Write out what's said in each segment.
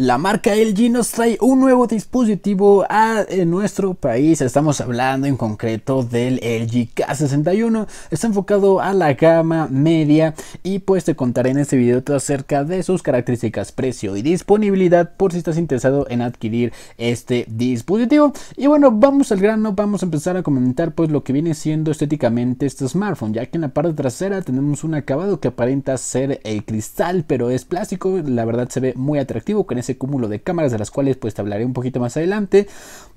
La marca LG nos trae un nuevo dispositivo a nuestro país. Estamos hablando en concreto del LG K61. Está enfocado a la gama media y pues te contaré en este video todo acerca de sus características, precio y disponibilidad por si estás interesado en adquirir este dispositivo. Y bueno, vamos al grano, vamos a empezar a comentar pues lo que viene siendo estéticamente este smartphone, ya que en la parte trasera tenemos un acabado que aparenta ser el cristal, pero es plástico. La verdad se ve muy atractivo con ese cúmulo de cámaras de las cuales pues te hablaré un poquito más adelante.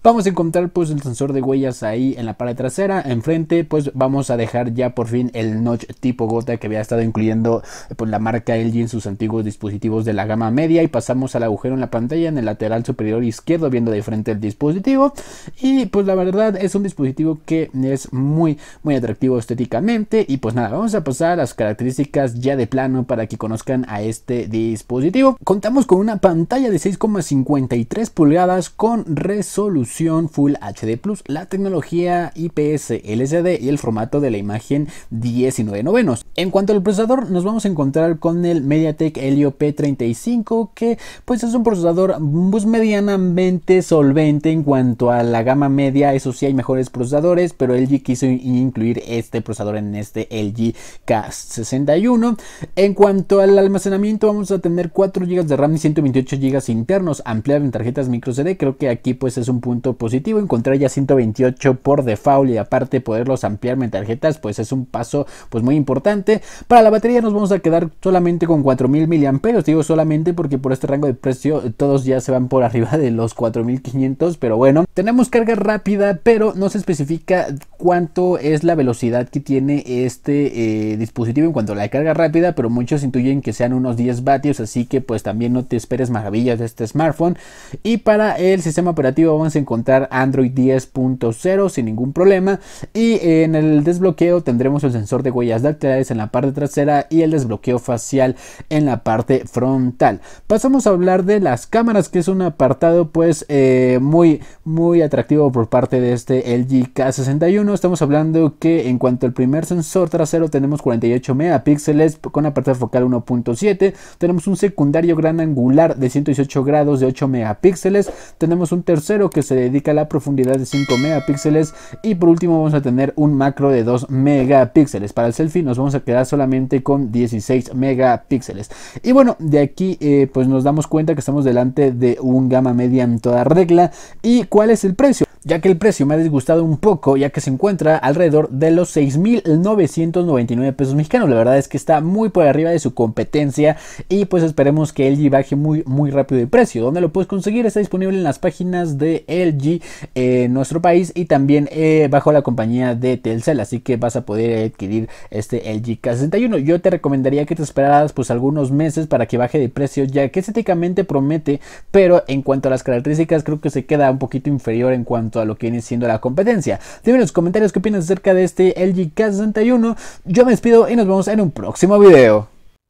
Vamos a encontrar pues el sensor de huellas ahí en la parte trasera. Enfrente pues vamos a dejar ya por fin el notch tipo gota que había estado incluyendo pues, la marca LG en sus antiguos dispositivos de la gama media. Y pasamos al agujero en la pantalla en el lateral superior izquierdo viendo de frente el dispositivo. Y pues la verdad es un dispositivo que es muy muy atractivo estéticamente. Y pues nada, vamos a pasar a las características ya de plano para que conozcan a este dispositivo. Contamos con una pantalla de 6,53 pulgadas con resolución Full HD Plus, la tecnología IPS LCD y el formato de la imagen 19 novenos. En cuanto al procesador, nos vamos a encontrar con el MediaTek Helio P35, que pues es un procesador pues, medianamente solvente en cuanto a la gama media, eso sí hay mejores procesadores, pero LG quiso incluir este procesador en este LG K61. En cuanto al almacenamiento, vamos a tener 4 GB de RAM y 128 GB internos, ampliado en tarjetas Micro CD. creo que aquí pues es un punto positivo. Encontrar ya 128 por default y aparte poderlos ampliar en tarjetas, pues es un paso pues muy importante. Para la batería nos vamos a quedar solamente con 4000 miliamperios, digo solamente porque por este rango de precio eh, todos ya se van por arriba de los 4500, pero bueno, tenemos carga rápida, pero no se especifica cuánto es la velocidad que tiene este eh, dispositivo en cuanto a la carga rápida, pero muchos intuyen que sean unos 10 vatios, así que pues también no te esperes maravillas de este smartphone. Y para el sistema operativo vamos a encontrar Android 10.0 sin ningún problema. Y en el desbloqueo tendremos el sensor de huellas dactilares en la parte trasera y el desbloqueo facial en la parte frontal. Pasamos a hablar de las cámaras, que es un apartado pues eh, muy, muy atractivo por parte de este LG K61. Estamos hablando que en cuanto al primer sensor trasero tenemos 48 megapíxeles con apertura focal 1.7. Tenemos un secundario gran angular de 118 grados de 8 megapíxeles. Tenemos un tercero que se dedica a la profundidad de 5 megapíxeles. Y por último vamos a tener un macro de 2 megapíxeles. Para el selfie nos vamos a quedar solamente con 16 megapíxeles. Y bueno, de aquí eh, pues nos damos cuenta que estamos delante de un gama media en toda regla. ¿Y cuál es el precio ya que el precio me ha disgustado un poco, ya que se encuentra alrededor de los 6.999 pesos mexicanos. La verdad es que está muy por arriba de su competencia y pues esperemos que LG baje muy, muy rápido de precio. Donde lo puedes conseguir está disponible en las páginas de LG eh, en nuestro país y también eh, bajo la compañía de Telcel, así que vas a poder adquirir este LG K61. Yo te recomendaría que te esperaras pues algunos meses para que baje de precio, ya que estéticamente promete, pero en cuanto a las características creo que se queda un poquito inferior en cuanto todo lo que viene siendo la competencia. Dime en los comentarios qué opinas acerca de este LG K61. Yo me despido y nos vemos en un próximo video.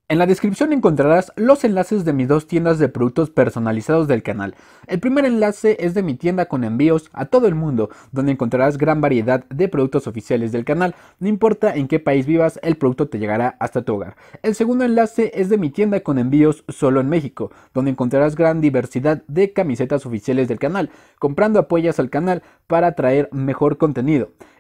En la descripción encontrarás los enlaces de mis dos tiendas de productos personalizados del canal. El primer enlace es de mi tienda con envíos a todo el mundo, donde encontrarás gran variedad de productos oficiales del canal. No importa en qué país vivas, el producto te llegará hasta tu hogar. El segundo enlace es de mi tienda con envíos solo en México, donde encontrarás gran diversidad de camisetas oficiales del canal. Comprando apoyas al canal para traer mejor contenido.